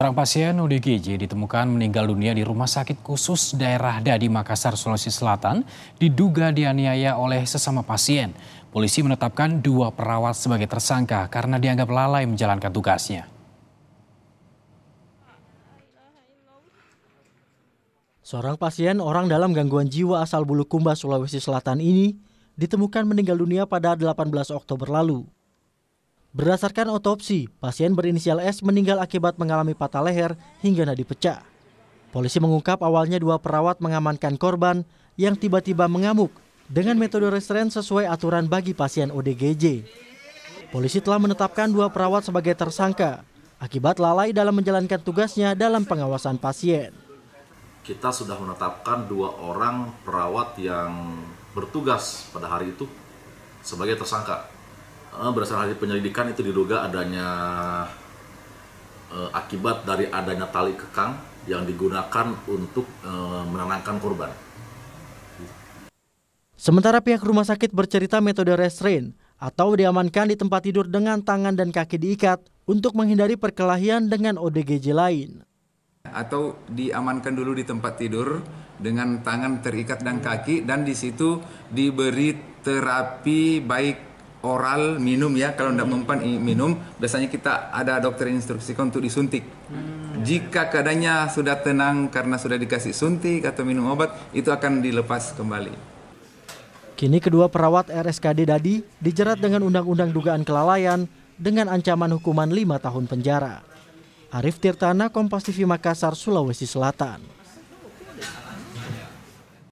Seorang pasien UDGJ ditemukan meninggal dunia di Rumah Sakit Khusus Daerah Dadi Makassar, Sulawesi Selatan, diduga dianiaya oleh sesama pasien. Polisi menetapkan dua perawat sebagai tersangka karena dianggap lalai menjalankan tugasnya. Seorang pasien orang dalam gangguan jiwa asal Bulukumba, Sulawesi Selatan ini ditemukan meninggal dunia pada 18 Oktober lalu. Berdasarkan otopsi, pasien berinisial S meninggal akibat mengalami patah leher hingga nadi pecah. Polisi mengungkap awalnya dua perawat mengamankan korban yang tiba-tiba mengamuk dengan metode restrain sesuai aturan bagi pasien ODGJ. Polisi telah menetapkan dua perawat sebagai tersangka akibat lalai dalam menjalankan tugasnya dalam pengawasan pasien. Kita sudah menetapkan dua orang perawat yang bertugas pada hari itu sebagai tersangka Ah, berdasarkan hasil penyelidikan itu diduga adanya uh, akibat dari adanya tali kekang yang digunakan untuk uh, menenangkan korban. Sementara pihak rumah sakit bercerita metode restrain atau diamankan di tempat tidur dengan tangan dan kaki diikat untuk menghindari perkelahian dengan ODGJ lain. Atau diamankan dulu di tempat tidur dengan tangan terikat dan kaki dan di situ diberi terapi baik oral minum ya kalau tidak mempan minum biasanya kita ada dokter instruksikan untuk disuntik hmm. jika keadaannya sudah tenang karena sudah dikasih suntik atau minum obat itu akan dilepas kembali kini kedua perawat RSKD Dadi dijerat dengan undang-undang dugaan kelalaian dengan ancaman hukuman lima tahun penjara Arif Tirtana Kompas TV Makassar Sulawesi Selatan